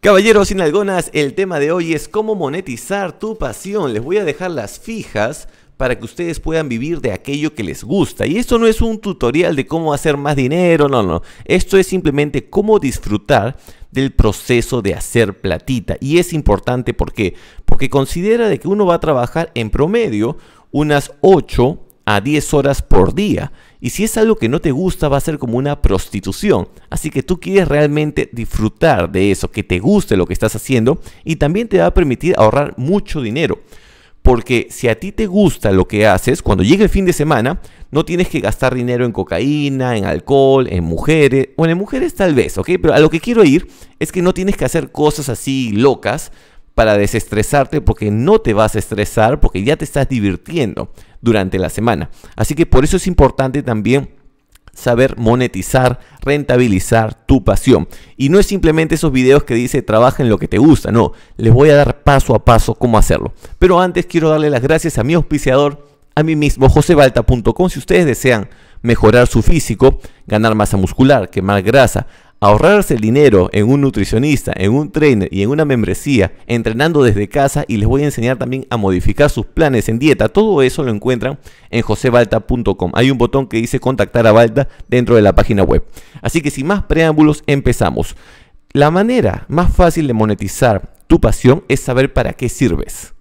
Caballeros sin algunas, el tema de hoy es cómo monetizar tu pasión. Les voy a dejar las fijas para que ustedes puedan vivir de aquello que les gusta. Y esto no es un tutorial de cómo hacer más dinero, no, no. Esto es simplemente cómo disfrutar del proceso de hacer platita. Y es importante ¿por qué? porque considera de que uno va a trabajar en promedio unas 8 a 10 horas por día. Y si es algo que no te gusta, va a ser como una prostitución. Así que tú quieres realmente disfrutar de eso, que te guste lo que estás haciendo y también te va a permitir ahorrar mucho dinero. Porque si a ti te gusta lo que haces, cuando llegue el fin de semana, no tienes que gastar dinero en cocaína, en alcohol, en mujeres, o en mujeres tal vez, ¿ok? Pero a lo que quiero ir es que no tienes que hacer cosas así locas para desestresarte porque no te vas a estresar porque ya te estás divirtiendo durante la semana. Así que por eso es importante también saber monetizar, rentabilizar tu pasión. Y no es simplemente esos videos que dice trabaja en lo que te gusta, no, les voy a dar paso a paso cómo hacerlo. Pero antes quiero darle las gracias a mi auspiciador, a mí mismo, josebalta.com, si ustedes desean mejorar su físico, ganar masa muscular, quemar grasa, Ahorrarse el dinero en un nutricionista, en un trainer y en una membresía, entrenando desde casa y les voy a enseñar también a modificar sus planes en dieta. Todo eso lo encuentran en josebalta.com. Hay un botón que dice contactar a Balta dentro de la página web. Así que sin más preámbulos, empezamos. La manera más fácil de monetizar tu pasión es saber para qué sirves.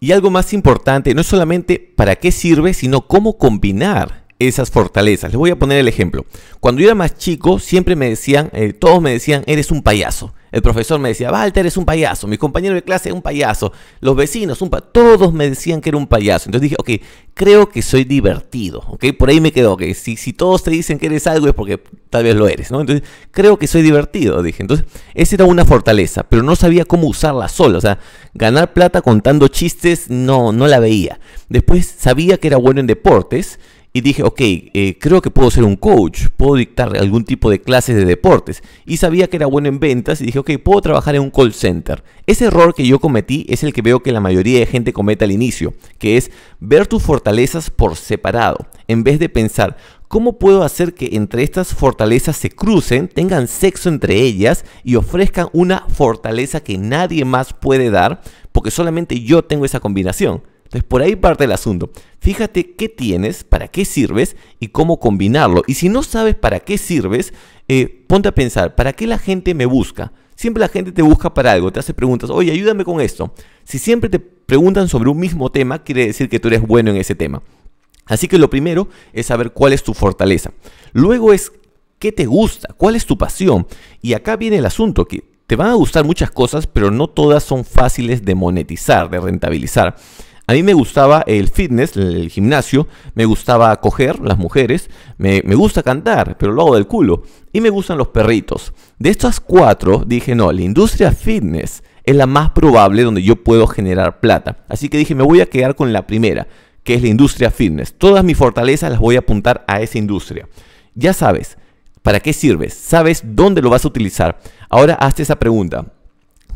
Y algo más importante, no es solamente para qué sirve, sino cómo combinar esas fortalezas. Les voy a poner el ejemplo. Cuando yo era más chico, siempre me decían, eh, todos me decían, eres un payaso. El profesor me decía, Walter eres un payaso, mi compañero de clase es un payaso, los vecinos, un todos me decían que era un payaso. Entonces dije, ok, creo que soy divertido, ok, por ahí me quedo, que si, si todos te dicen que eres algo es porque tal vez lo eres, ¿no? Entonces creo que soy divertido, dije. Entonces, esa era una fortaleza, pero no sabía cómo usarla sola, o sea, ganar plata contando chistes no, no la veía. Después sabía que era bueno en deportes, y dije, ok, eh, creo que puedo ser un coach, puedo dictar algún tipo de clases de deportes. Y sabía que era bueno en ventas y dije, ok, puedo trabajar en un call center. Ese error que yo cometí es el que veo que la mayoría de gente comete al inicio, que es ver tus fortalezas por separado, en vez de pensar, ¿cómo puedo hacer que entre estas fortalezas se crucen, tengan sexo entre ellas y ofrezcan una fortaleza que nadie más puede dar? Porque solamente yo tengo esa combinación. Entonces por ahí parte el asunto. Fíjate qué tienes, para qué sirves y cómo combinarlo. Y si no sabes para qué sirves, eh, ponte a pensar, ¿para qué la gente me busca? Siempre la gente te busca para algo, te hace preguntas, oye, ayúdame con esto. Si siempre te preguntan sobre un mismo tema, quiere decir que tú eres bueno en ese tema. Así que lo primero es saber cuál es tu fortaleza. Luego es qué te gusta, cuál es tu pasión. Y acá viene el asunto, que te van a gustar muchas cosas, pero no todas son fáciles de monetizar, de rentabilizar. A mí me gustaba el fitness, el gimnasio, me gustaba coger las mujeres, me, gusta cantar, pero lo hago del culo. Y me gustan los perritos. De estas cuatro dije, no, la industria fitness es la más probable donde yo puedo generar plata. Así que dije, me voy a quedar con la primera, que es la industria fitness. Todas mis fortalezas las voy a apuntar a esa industria. Ya sabes, ¿para qué sirves? ¿Sabes dónde lo vas a utilizar? Ahora hazte esa pregunta.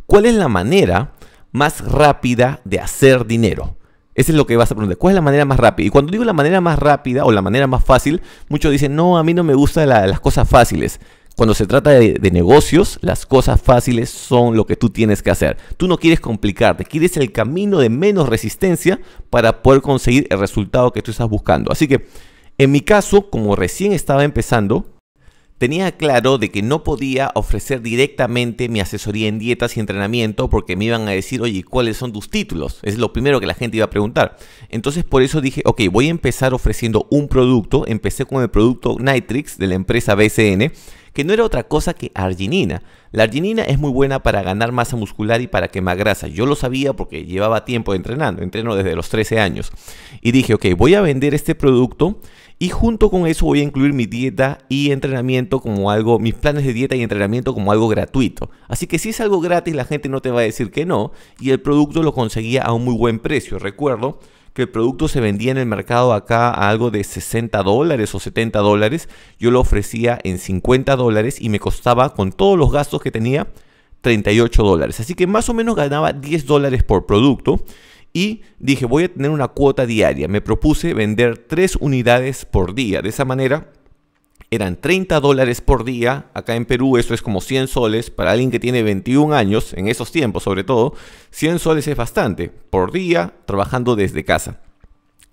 ¿Cuál es la manera más rápida de hacer dinero? Ese es lo que vas a preguntar. ¿Cuál es la manera más rápida? Y cuando digo la manera más rápida o la manera más fácil, muchos dicen, no, a mí no me gustan las cosas fáciles. Cuando se trata de, de, negocios, las cosas fáciles son lo que tú tienes que hacer. Tú no quieres complicarte, quieres el camino de menos resistencia para poder conseguir el resultado que tú estás buscando. Así que, en mi caso, como recién estaba empezando, Tenía claro de que no podía ofrecer directamente mi asesoría en dietas y entrenamiento porque me iban a decir, oye, ¿cuáles son tus títulos? Es lo primero que la gente iba a preguntar. Entonces por eso dije, ok, voy a empezar ofreciendo un producto. Empecé con el producto Nitrix de la empresa BCN, que no era otra cosa que arginina. La arginina es muy buena para ganar masa muscular y para quemar grasa. Yo lo sabía porque llevaba tiempo entrenando, entreno desde los 13 años. Y dije, ok, voy a vender este producto y junto con eso voy a incluir mi dieta y entrenamiento como algo, mis planes de dieta y entrenamiento como algo gratuito. Así que si es algo gratis, la gente no te va a decir que no. Y el producto lo conseguía a un muy buen precio. Recuerdo que el producto se vendía en el mercado acá a algo de 60 dólares o 70 dólares, yo lo ofrecía en 50 dólares y me costaba con todos los gastos que tenía 38 dólares. Así que más o menos ganaba 10 dólares por producto y dije voy a tener una cuota diaria. Me propuse vender 3 unidades por día. De esa manera eran 30 dólares por día. Acá en Perú eso es como 100 soles. Para alguien que tiene 21 años, en esos tiempos sobre todo, 100 soles es bastante por día trabajando desde casa.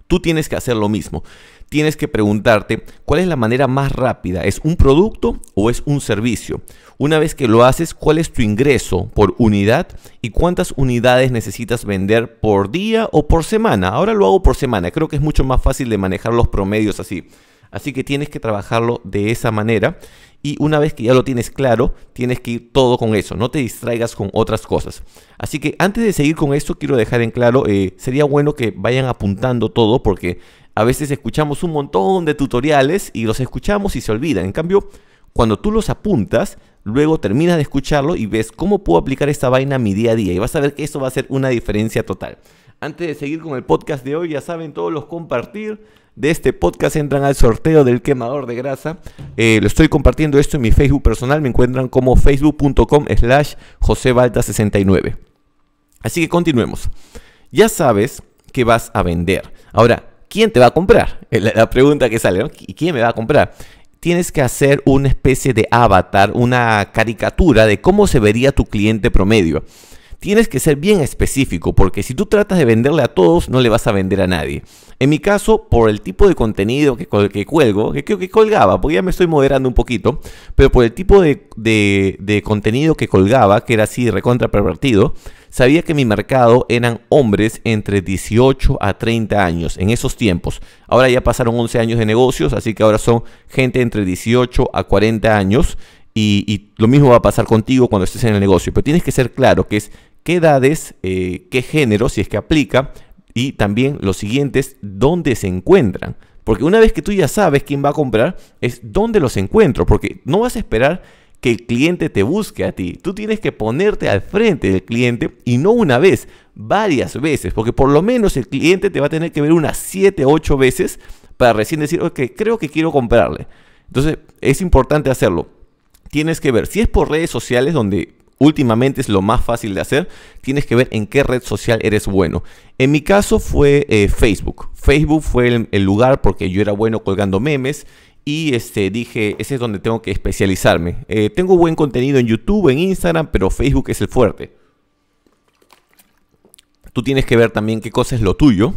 Tú tienes que hacer lo mismo. Tienes que preguntarte cuál es la manera más rápida. ¿Es un producto o es un servicio? Una vez que lo haces, ¿cuál es tu ingreso por unidad y cuántas unidades necesitas vender por día o por semana? Ahora lo hago por semana. Creo que es mucho más fácil de manejar los promedios así. Así que tienes que trabajarlo de esa manera. Y una vez que ya lo tienes claro, tienes que ir todo con eso, no te distraigas con otras cosas. Así que antes de seguir con esto, quiero dejar en claro, eh, sería bueno que vayan apuntando todo porque a veces escuchamos un montón de tutoriales y los escuchamos y se olvidan. En cambio, cuando tú los apuntas, luego terminas de escucharlo y ves cómo puedo aplicar esta vaina a mi día a día. Y vas a ver que eso va a ser una diferencia total. Antes de seguir con el podcast de hoy, ya saben todos los compartir de este podcast entran al sorteo del quemador de grasa. Eh, lo estoy compartiendo esto en mi Facebook personal. Me encuentran como facebook.com slash josebalda69. Así que continuemos. Ya sabes que vas a vender. Ahora, ¿quién te va a comprar? La, pregunta que sale, y ¿Quién me va a comprar? Tienes que hacer una especie de avatar, una caricatura de cómo se vería tu cliente promedio tienes que ser bien específico, porque si tú tratas de venderle a todos, no le vas a vender a nadie. En mi caso, por el tipo de contenido que, que cuelgo, que creo que colgaba, porque ya me estoy moderando un poquito, pero por el tipo de, contenido que colgaba, que era así recontra pervertido, sabía que mi mercado eran hombres entre 18 a 30 años en esos tiempos. Ahora ya pasaron 11 años de negocios, así que ahora son gente entre 18 a 40 años. Y, y, lo mismo va a pasar contigo cuando estés en el negocio. Pero tienes que ser claro que es qué edades, eh, qué género, si es que aplica, y también los siguientes, dónde se encuentran. Porque una vez que tú ya sabes quién va a comprar, es dónde los encuentro, porque no vas a esperar que el cliente te busque a ti. Tú tienes que ponerte al frente del cliente y no una vez, varias veces, porque por lo menos el cliente te va a tener que ver unas 7, 8 veces para recién decir, ok, creo que quiero comprarle. Entonces, es importante hacerlo. Tienes que ver, si es por redes sociales donde últimamente es lo más fácil de hacer, tienes que ver en qué red social eres bueno. En mi caso fue eh, Facebook. Facebook fue el, lugar porque yo era bueno colgando memes y este, dije, ese es donde tengo que especializarme. Eh, tengo buen contenido en YouTube, en Instagram, pero Facebook es el fuerte. Tú tienes que ver también qué cosa es lo tuyo.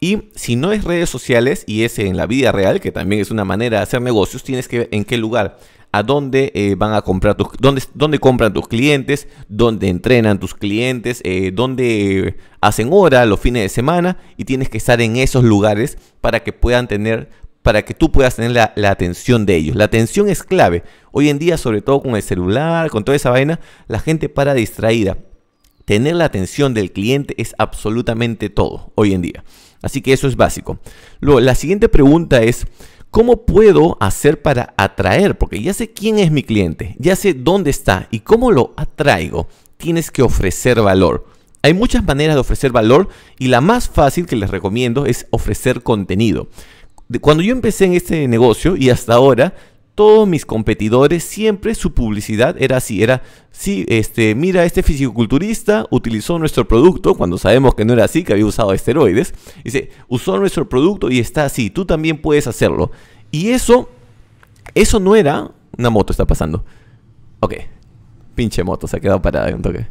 Y si no es redes sociales y es en la vida real, que también es una manera de hacer negocios, tienes que ver en qué lugar a dónde eh, van a comprar tus, dónde, dónde, compran tus clientes, dónde entrenan tus clientes, eh, dónde hacen hora los fines de semana y tienes que estar en esos lugares para que puedan tener, para que tú puedas tener la, atención de ellos. La atención es clave. Hoy en día, sobre todo con el celular, con toda esa vaina, la gente para distraída. Tener la atención del cliente es absolutamente todo hoy en día. Así que eso es básico. la siguiente pregunta es, ¿Cómo puedo hacer para atraer? Porque ya sé quién es mi cliente, ya sé dónde está y cómo lo atraigo. Tienes que ofrecer valor. Hay muchas maneras de ofrecer valor y la más fácil que les recomiendo es ofrecer contenido. Cuando yo empecé en este negocio y hasta ahora, todos mis competidores, siempre su publicidad era así, era, sí, este, mira, este fisicoculturista utilizó nuestro producto, cuando sabemos que no era así, que había usado esteroides, dice, usó nuestro producto y está así, tú también puedes hacerlo. Y eso, eso no era, una moto está pasando. Ok, pinche moto, se ha quedado parada un toque.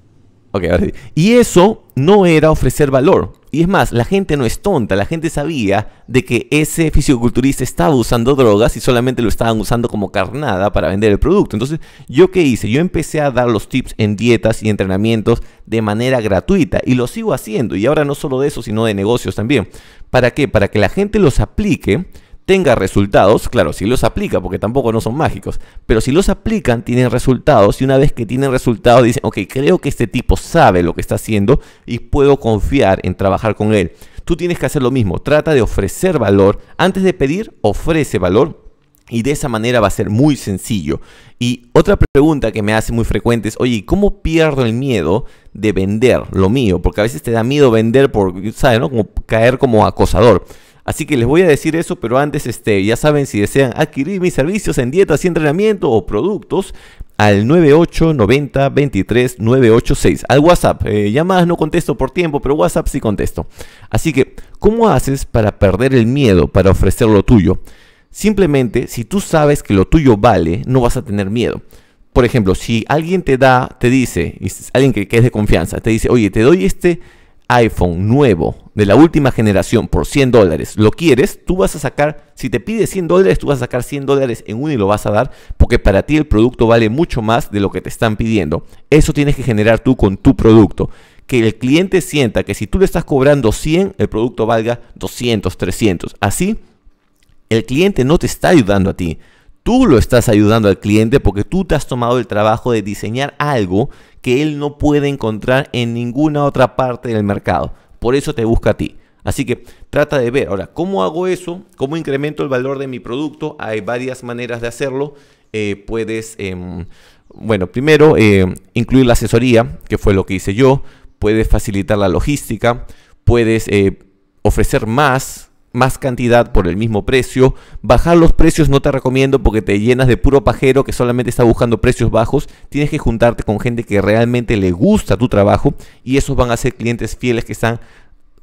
Ok, ahora sí. Y eso no era ofrecer valor. Y es más, la gente no es tonta, la gente sabía de que ese fisioculturista estaba usando drogas y solamente lo estaban usando como carnada para vender el producto. Entonces, ¿yo qué hice? Yo empecé a dar los tips en dietas y entrenamientos de manera gratuita y lo sigo haciendo. Y ahora no solo de eso, sino de negocios también. ¿Para qué? Para que la gente los aplique tenga resultados, claro, si los aplica, porque tampoco no son mágicos, pero si los aplican, tienen resultados y una vez que tienen resultados dicen, ok, creo que este tipo sabe lo que está haciendo y puedo confiar en trabajar con él. Tú tienes que hacer lo mismo, trata de ofrecer valor. Antes de pedir, ofrece valor. Y de esa manera va a ser muy sencillo. Y otra pregunta que me hace muy frecuente es, oye, ¿cómo pierdo el miedo de vender lo mío? Porque a veces te da miedo vender por, ¿sabes? No? Como caer como acosador. Así que les voy a decir eso, pero antes este, ya saben si desean adquirir mis servicios en dietas y entrenamiento o productos al 989023986. al WhatsApp. Eh, llamadas no contesto por tiempo, pero WhatsApp sí contesto. Así que, ¿cómo haces para perder el miedo para ofrecer lo tuyo? Simplemente, si tú sabes que lo tuyo vale, no vas a tener miedo. Por ejemplo, si alguien te da, te dice, alguien que, que es de confianza, te dice, oye, te doy este iPhone nuevo de la última generación por 100 dólares, lo quieres, tú vas a sacar, si te pide 100 dólares, tú vas a sacar 100 dólares en uno y lo vas a dar, porque para ti el producto vale mucho más de lo que te están pidiendo. Eso tienes que generar tú con tu producto. Que el cliente sienta que si tú le estás cobrando 100, el producto valga 200, 300. Así, el cliente no te está ayudando a ti Tú lo estás ayudando al cliente porque tú te has tomado el trabajo de diseñar algo que él no puede encontrar en ninguna otra parte del mercado. Por eso te busca a ti. Así que trata de ver, ahora, ¿cómo hago eso? ¿Cómo incremento el valor de mi producto? Hay varias maneras de hacerlo. Eh, puedes, em, bueno, primero, eh, incluir la asesoría, que fue lo que hice yo. Puedes facilitar la logística. Puedes eh, ofrecer más más cantidad por el mismo precio. Bajar los precios no te recomiendo porque te llenas de puro pajero que solamente está buscando precios bajos. Tienes que juntarte con gente que realmente le gusta tu trabajo y esos van a ser clientes fieles que están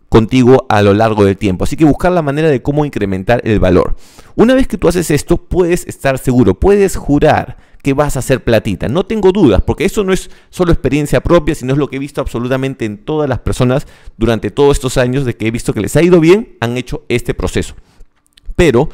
contigo a lo largo del tiempo. Así que buscar la manera de cómo incrementar el valor. Una vez que tú haces esto, puedes estar seguro, puedes jurar que vas a hacer platita. No tengo dudas, porque eso no es solo experiencia propia, sino es lo que he visto absolutamente en todas las personas durante todos estos años de que he visto que les ha ido bien, han hecho este proceso. Pero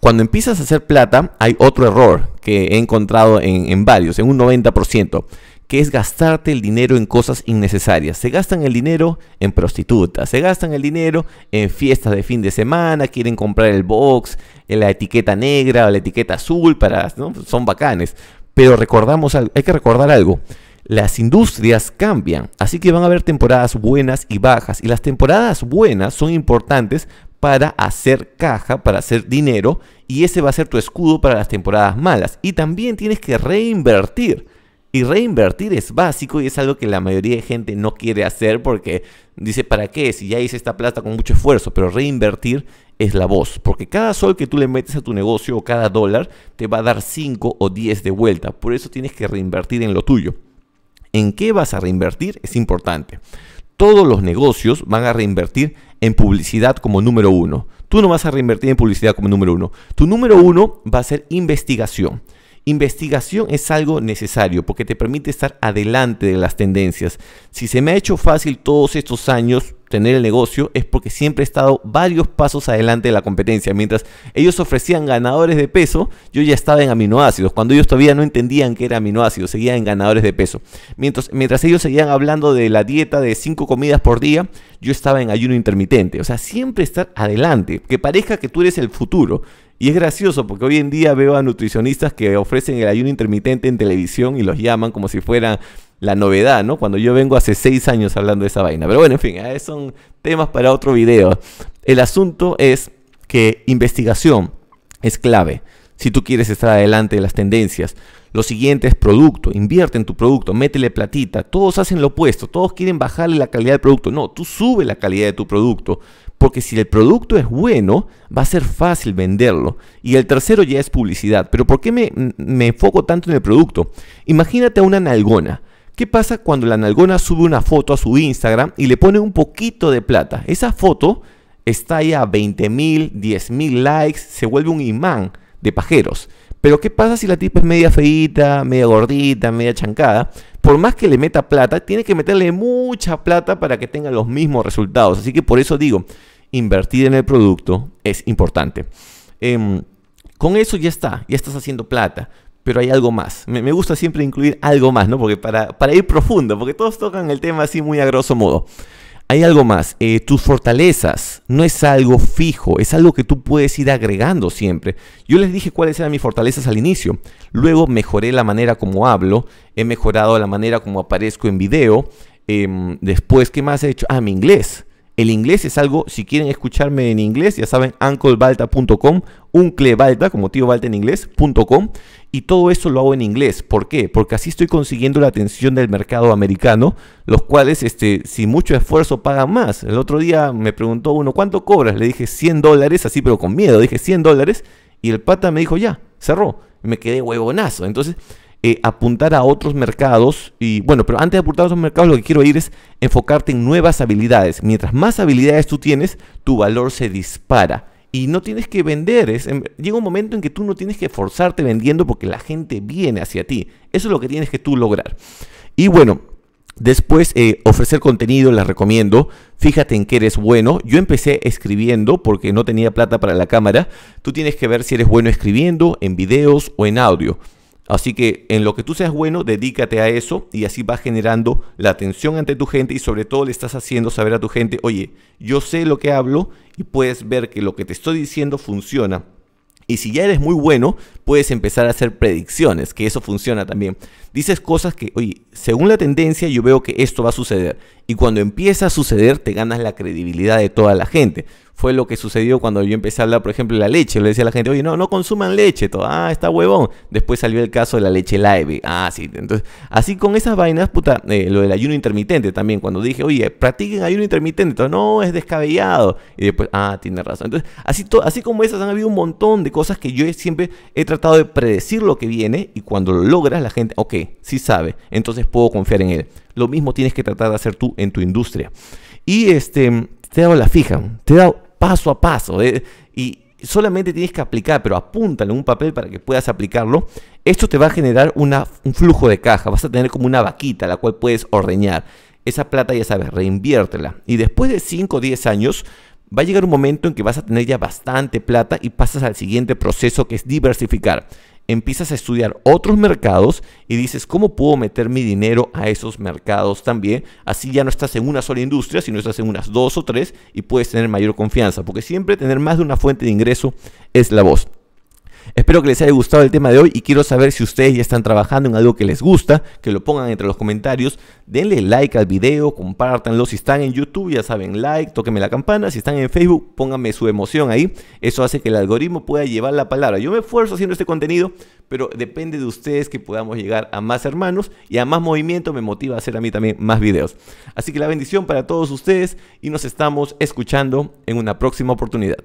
cuando empiezas a hacer plata, hay otro error que he encontrado en, en varios, en un 90% que es gastarte el dinero en cosas innecesarias. Se gastan el dinero en prostitutas, se gastan el dinero en fiestas de fin de semana, quieren comprar el box, la etiqueta negra o la etiqueta azul, para, son bacanes. Pero recordamos hay que recordar algo. Las industrias cambian, así que van a haber temporadas buenas y bajas. Y las temporadas buenas son importantes para hacer caja, para hacer dinero, y ese va a ser tu escudo para las temporadas malas. Y también tienes que reinvertir. Y reinvertir es básico y es algo que la mayoría de gente no quiere hacer porque dice, ¿para qué? Si ya hice esta plata con mucho esfuerzo, pero reinvertir es la voz, porque cada sol que tú le metes a tu negocio o cada dólar te va a dar 5 o 10 de vuelta, por eso tienes que reinvertir en lo tuyo. ¿En qué vas a reinvertir? Es importante. Todos los negocios van a reinvertir en publicidad como número uno. Tú no vas a reinvertir en publicidad como número uno. Tu número uno va a ser investigación. Investigación es algo necesario porque te permite estar adelante de las tendencias. Si se me ha hecho fácil todos estos años, tener el negocio es porque siempre he estado varios pasos adelante de la competencia. Mientras ellos ofrecían ganadores de peso, yo ya estaba en aminoácidos. Cuando ellos todavía no entendían que era aminoácidos, seguían en ganadores de peso. Mientras, mientras ellos seguían hablando de la dieta de cinco comidas por día, yo estaba en ayuno intermitente. O sea, siempre estar adelante. Que parezca que tú eres el futuro. Y es gracioso porque hoy en día veo a nutricionistas que ofrecen el ayuno intermitente en televisión y los llaman como si fueran la novedad, ¿no? Cuando yo vengo hace seis años hablando de esa vaina. Pero bueno, en fin, eh, son temas para otro video. El asunto es que investigación es clave. Si tú quieres estar adelante de las tendencias, lo siguiente es producto, invierte en tu producto, métele platita. Todos hacen lo opuesto, todos quieren bajarle la calidad del producto. No, tú sube la calidad de tu producto, porque si el producto es bueno, va a ser fácil venderlo. Y el tercero ya es publicidad. Pero ¿por qué me, me enfoco tanto en el producto? Imagínate a una nalgona. ¿Qué pasa cuando la nalgona sube una foto a su Instagram y le pone un poquito de plata? Esa foto está ya a 20 mil, 10 mil likes, se vuelve un imán de pajeros. Pero ¿qué pasa si la tipa es media feita, media gordita, media chancada? Por más que le meta plata, tiene que meterle mucha plata para que tenga los mismos resultados. Así que por eso digo, invertir en el producto es importante. Em, con eso ya está, ya estás haciendo plata pero hay algo más. Me, gusta siempre incluir algo más, ¿no? Porque para, ir profundo, porque todos tocan el tema así muy a grosso modo. Hay algo más. Eh, tus fortalezas no es algo fijo, es algo que tú puedes ir agregando siempre. Yo les dije cuáles eran mis fortalezas al inicio. Luego mejoré la manera como hablo, he mejorado la manera como aparezco en video. Em, después, ¿qué más he hecho? Ah, mi inglés el inglés es algo, si quieren escucharme en inglés, ya saben, unclebalta.com, unclebalta, como tío Balta en inglés, .com, y todo eso lo hago en inglés. ¿Por qué? Porque así estoy consiguiendo la atención del mercado americano, los cuales, este, sin mucho esfuerzo, pagan más. El otro día me preguntó uno, ¿cuánto cobras? Le dije 100 dólares, así, pero con miedo, dije 100 dólares, y el pata me dijo, ya, cerró. Me quedé huevonazo. Entonces, eh, apuntar a otros mercados. Y bueno, pero antes de apuntar a otros mercados, lo que quiero ir es enfocarte en nuevas habilidades. Mientras más habilidades tú tienes, tu valor se dispara. Y no tienes que vender. Es, em, llega un momento en que tú no tienes que forzarte vendiendo porque la gente viene hacia ti. Eso es lo que tienes que tú lograr. Y bueno, Después, eh, ofrecer contenido, les recomiendo. Fíjate en que eres bueno. Yo empecé escribiendo porque no tenía plata para la cámara. Tú tienes que ver si eres bueno escribiendo, en videos o en audio. Así que en lo que tú seas bueno, dedícate a eso y así vas generando la atención ante tu gente y sobre todo le estás haciendo saber a tu gente, oye, yo sé lo que hablo y puedes ver que lo que te estoy diciendo funciona. Y si ya eres muy bueno, puedes empezar a hacer predicciones, que eso funciona también. Dices cosas que, oye, según la tendencia yo veo que esto va a suceder. Y cuando empieza a suceder te ganas la credibilidad de toda la gente. Fue lo que sucedió cuando yo empecé a hablar, por ejemplo, de la leche. Le decía a la gente, oye, no, no consuman leche. Todo, ah, está huevón. Después salió el caso de la leche live. Ah, sí. Entonces, así con esas vainas, puta, eh, lo del ayuno intermitente también. Cuando dije, oye, practiquen ayuno intermitente. Todo, no, es descabellado. Y después, ah, tiene razón. Entonces, así, así como esas han habido un montón de cosas que yo siempre he tratado de predecir lo que viene. Y cuando lo logras, la gente, ok, si sí sabe, entonces puedo confiar en él. Lo mismo tienes que tratar de hacer tú en tu industria. Y este, te da la fija, te da paso a paso. Eh, y solamente tienes que aplicar, pero apúntale un papel para que puedas aplicarlo. Esto te va a generar un flujo de caja. Vas a tener como una vaquita la cual puedes ordeñar. Esa plata, ya sabes, reinviértela. Y después de 5 o 10 años, va a llegar un momento en que vas a tener ya bastante plata y pasas al siguiente proceso que es diversificar empiezas a estudiar otros mercados y dices, ¿cómo puedo meter mi dinero a esos mercados también? Así ya no estás en una sola industria, sino estás en unas dos o tres y puedes tener mayor confianza, porque siempre tener más de una fuente de ingreso es la voz. Espero que les haya gustado el tema de hoy y quiero saber si ustedes ya están trabajando en algo que les gusta, que lo pongan entre los comentarios, denle like al video, compártanlo, si están en YouTube ya saben like, tóquenme la campana, si están en Facebook pónganme su emoción ahí, eso hace que el algoritmo pueda llevar la palabra. Yo me esfuerzo haciendo este contenido, pero depende de ustedes que podamos llegar a más hermanos y a más movimiento me motiva a hacer a mí también más videos. Así que la bendición para todos ustedes y nos estamos escuchando en una próxima oportunidad.